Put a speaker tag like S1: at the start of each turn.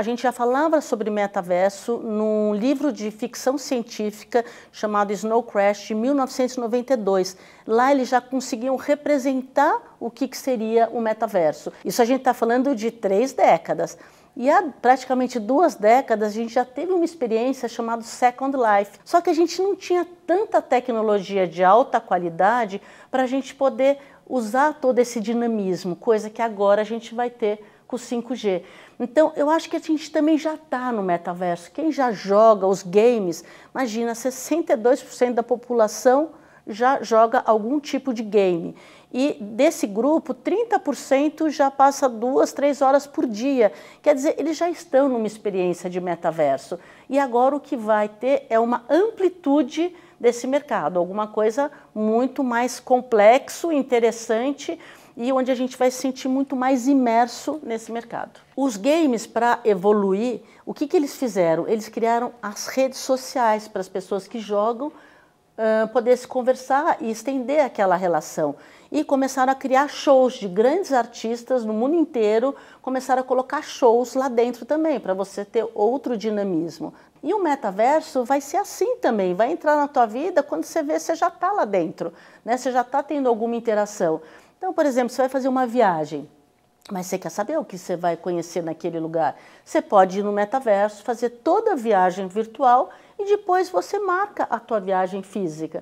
S1: A gente já falava sobre metaverso num livro de ficção científica chamado Snow Crash, de 1992. Lá eles já conseguiam representar o que, que seria o metaverso. Isso a gente está falando de três décadas. E há praticamente duas décadas a gente já teve uma experiência chamada Second Life. Só que a gente não tinha tanta tecnologia de alta qualidade para a gente poder usar todo esse dinamismo, coisa que agora a gente vai ter com 5G. Então, eu acho que a gente também já está no metaverso. Quem já joga os games, imagina, 62% da população já joga algum tipo de game. E desse grupo, 30% já passa duas, três horas por dia. Quer dizer, eles já estão numa experiência de metaverso. E agora o que vai ter é uma amplitude desse mercado, alguma coisa muito mais complexo, interessante e onde a gente vai se sentir muito mais imerso nesse mercado. Os games, para evoluir, o que, que eles fizeram? Eles criaram as redes sociais para as pessoas que jogam Uh, poder se conversar e estender aquela relação. E começaram a criar shows de grandes artistas no mundo inteiro, começaram a colocar shows lá dentro também, para você ter outro dinamismo. E o metaverso vai ser assim também, vai entrar na tua vida quando você vê, você já está lá dentro, né? você já está tendo alguma interação. Então, por exemplo, você vai fazer uma viagem, mas você quer saber o que você vai conhecer naquele lugar? Você pode ir no metaverso, fazer toda a viagem virtual e depois você marca a tua viagem física.